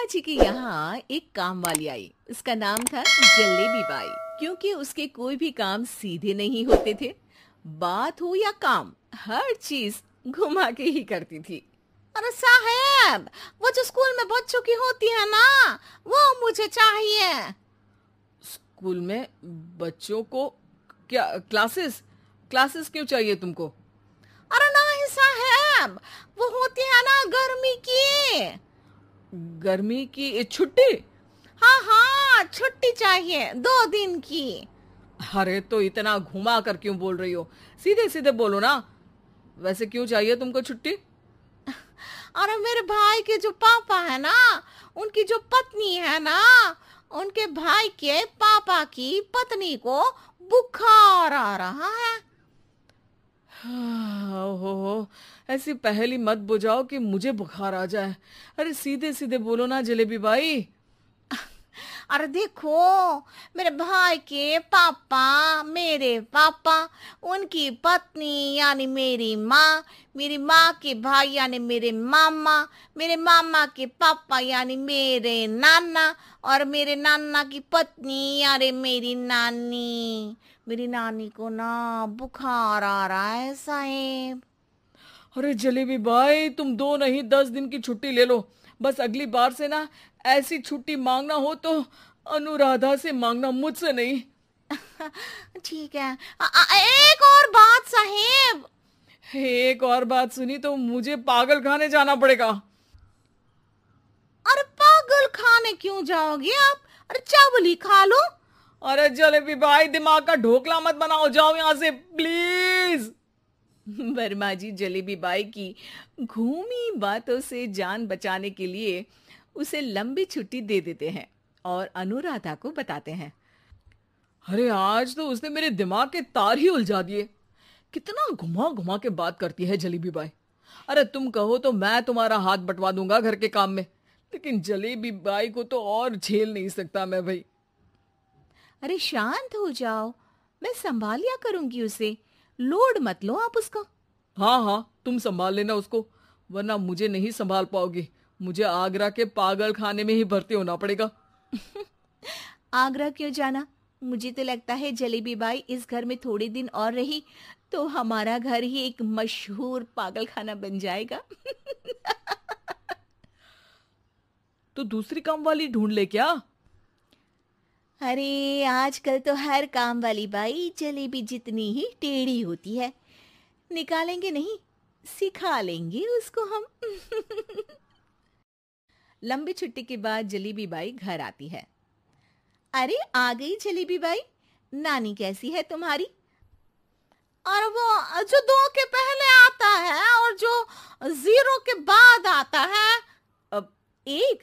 चंपा जी के यहाँ एक काम वाली आई उसका नाम था जलेबी बाई क्योंकि उसके कोई भी काम सीधे नहीं होते थे बात हो या काम हर चीज घुमा के ही करती थी अरे साहेब वो जो स्कूल में बच्चों की होती है ना वो मुझे चाहिए स्कूल में बच्चों को क्या क्लासेस क्लासेस क्यों चाहिए तुमको अरे ना साहेब वो होती है ना गर्मी की गर्मी की छुट्टी हाँ हाँ छुट्टी चाहिए दो दिन की अरे तो इतना घुमा कर क्यों बोल रही हो सीधे सीधे बोलो ना वैसे क्यों चाहिए तुमको छुट्टी अरे मेरे भाई के जो पापा है ना उनकी जो पत्नी है ना उनके भाई के पापा की पत्नी को बुखार आ रहा है हो ऐसी पहली मत बुझाओ कि मुझे बुखार आ जाए अरे सीधे सीधे बोलो ना जलेबी बाई अरे देखो मेरे भाई के पापा मेरे पापा उनकी पत्नी यानी मेरी माँ मेरी माँ के भाई यानी मेरे मामा मेरे मामा के पापा यानी मेरे नाना और मेरे नाना की पत्नी यानी मेरी नानी मेरी नानी को ना बुखार आ रहा है साहेब अरे जलेबी भाई तुम दो नहीं दस दिन की छुट्टी ले लो बस अगली बार से ना ऐसी छुट्टी मांगना हो तो अनुराधा से मांगना मुझसे नहीं ठीक है आ, एक और बात साहेब एक और बात सुनी तो मुझे पागल खाने जाना पड़ेगा अरे पागल खाने क्यों जाओगे आप अरे चावली खा लो अरे जलेबी भाई दिमाग का ढोकला मत बनाओ जाओ यहाँ से प्लीज वर्मा जी जलेबी बाई की घूमी बातों से जान बचाने के लिए उसे लंबी छुट्टी दे देते हैं और अनुराधा को बताते हैं अरे आज तो उसने मेरे दिमाग के तार ही उलझा दिए कितना घुमा घुमा के बात करती है जलेबी बाई अरे तुम कहो तो मैं तुम्हारा हाथ बटवा दूंगा घर के काम में लेकिन जलेबी बाई को तो और झेल नहीं सकता मैं भाई अरे शांत हो जाओ मैं संभाल लिया करूंगी उसे लोड मत लो आप उसका हाँ हाँ तुम संभाल लेना उसको वरना मुझे नहीं संभाल पाओगी मुझे आगरा के पागल खाने में ही भर्ती होना पड़ेगा आगरा क्यों जाना मुझे तो लगता है जलेबी बाई इस घर में थोड़े दिन और रही तो हमारा घर ही एक मशहूर पागल खाना बन जाएगा तो दूसरी काम वाली ढूंढ ले क्या अरे आजकल तो हर काम वाली बाई जलेबी जितनी ही टेढ़ी होती है निकालेंगे नहीं सिखा लेंगे उसको हम लंबी छुट्टी के बाद जलेबी बाई घर आती है अरे आ गई जलेबी बाई नानी कैसी है तुम्हारी और वो जो दो के पहले आता है और जो जीरो के बाद आता है एक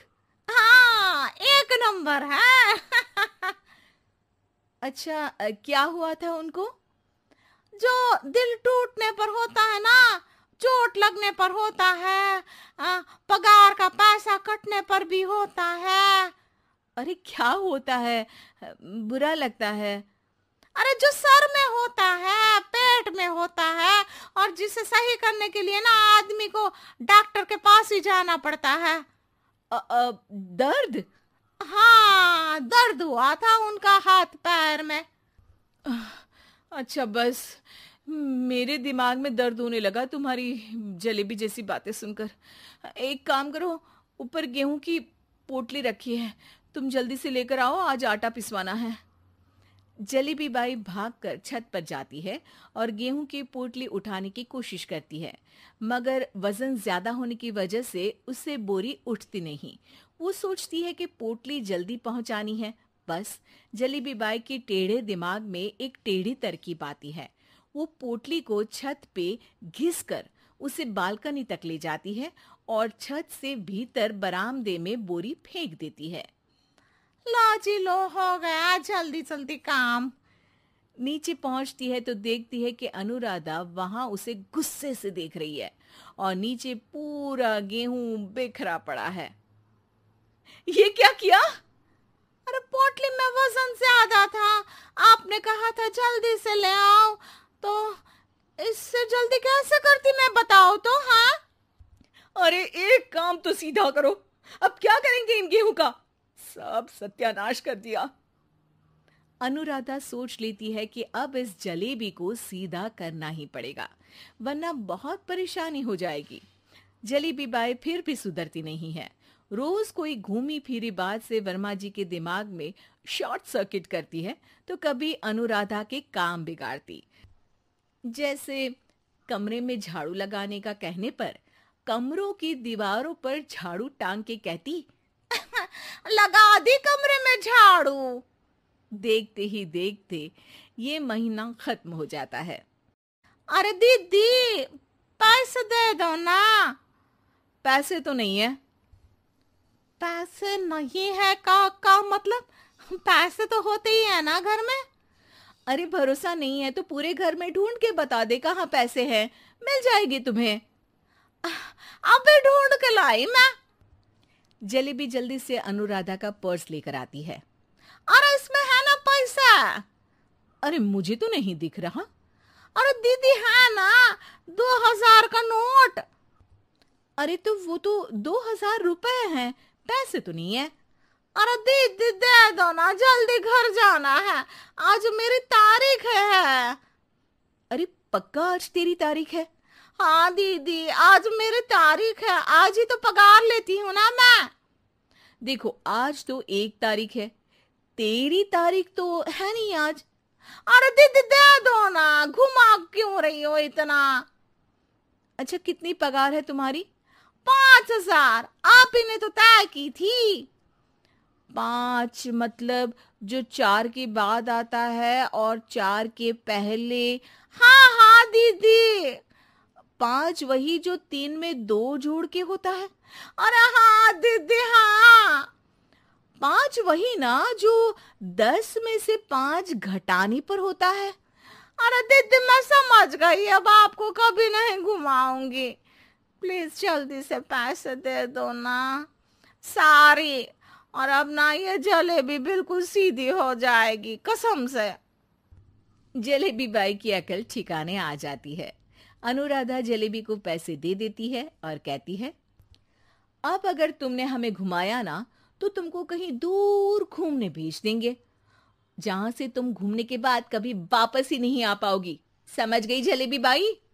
हाँ एक नंबर है अच्छा क्या हुआ था उनको जो दिल टूटने पर होता है ना चोट लगने पर होता है पगार का पैसा कटने पर भी होता है अरे क्या होता है बुरा लगता है अरे जो सर में होता है पेट में होता है और जिसे सही करने के लिए ना आदमी को डॉक्टर के पास ही जाना पड़ता है दर्द हाँ दर्द हुआ था उनका हाथ पैर में अच्छा बस मेरे दिमाग में दर्द होने लगा तुम्हारी जलेबी जैसी बातें सुनकर एक काम करो ऊपर गेहूं की पोटली रखी है तुम जल्दी से लेकर आओ आज आटा पिसवाना है जलीबी बाई भाग कर छत पर जाती है और गेहूं की पोटली उठाने की कोशिश करती है मगर वजन ज्यादा होने की वजह से उससे बोरी उठती नहीं वो सोचती है कि पोटली जल्दी पहुंचानी है बस जलीबी बाई के टेढ़े दिमाग में एक टेढ़ी तरकीब आती है वो पोटली को छत पे घिस कर उसे बालकनी तक ले जाती है और छत से भीतर बरामदे में बोरी फेंक देती है लो जी लो हो गया जल्दी जल्दी काम नीचे पहुंचती है तो देखती है कि अनुराधा वहां उसे गुस्से से देख रही है और नीचे पूरा गेहूं बिखरा पड़ा है ये क्या किया अरे पोटली में वजन आधा था आपने कहा था जल्दी से ले आओ तो इससे जल्दी कैसे करती मैं बताओ तो हाँ अरे एक काम तो सीधा करो अब क्या करेंगे इन गेहूं का सब सत्यानाश कर दिया अनुराधा सोच लेती है कि अब इस जलेबी को सीधा करना ही पड़ेगा वरना बहुत परेशानी हो जाएगी जलेबी बाय फिर भी सुधरती नहीं है रोज कोई घूमी फिरी बात से वर्मा जी के दिमाग में शॉर्ट सर्किट करती है तो कभी अनुराधा के काम बिगाड़ती जैसे कमरे में झाड़ू लगाने का कहने पर कमरों की दीवारों पर झाड़ू टांग के कहती लगा दी कमरे में झाड़ू देखते ही देखते ये महीना खत्म हो जाता है अरे दीदी पैसे दे दो ना पैसे तो नहीं है पैसे नहीं है का का मतलब पैसे तो होते ही है ना घर में अरे भरोसा नहीं है तो पूरे घर में ढूंढ के बता दे कहाँ पैसे हैं मिल जाएगी तुम्हें अबे ढूंढ के लाई मैं जलेबी जल्दी से अनुराधा का पर्स लेकर आती है अरे इसमें है ना पैसा अरे मुझे तो नहीं दिख रहा अरे दीदी है ना दो हजार का नोट अरे तो वो तो दो हजार रुपए है पैसे तो नहीं है अरे दीदी दे दो ना जल्दी घर जाना है आज मेरी तारीख है अरे पक्का आज तेरी तारीख है हाँ दीदी आज मेरी तारीख है आज ही तो पगार लेती हूँ ना देखो आज तो एक तारीख है तेरी तारीख तो है नहीं आज अरे दीदी दे दो ना घुमा क्यों रही हो इतना अच्छा कितनी पगार है तुम्हारी पांच हजार आप ही ने तो तय की थी पांच मतलब जो चार के बाद आता है और चार के पहले हाँ हाँ दीदी पांच वही जो तीन में दो जोड़ के होता है अरे हाँ दीदी हा पांच वही ना जो दस में से पांच घटाने पर होता है अरे दीदी मैं समझ गई अब आपको कभी नहीं घुमाऊंगी प्लीज जल्दी से पैसे दे दो ना सारी और अब ना ये जलेबी बिल्कुल सीधी हो जाएगी कसम से जलेबी बाई की अकल ठिकाने आ जाती है अनुराधा जलेबी को पैसे दे देती है और कहती है अब अगर तुमने हमें घुमाया ना तो तुमको कहीं दूर घूमने भेज देंगे जहां से तुम घूमने के बाद कभी वापस ही नहीं आ पाओगी समझ गई जलेबी बाई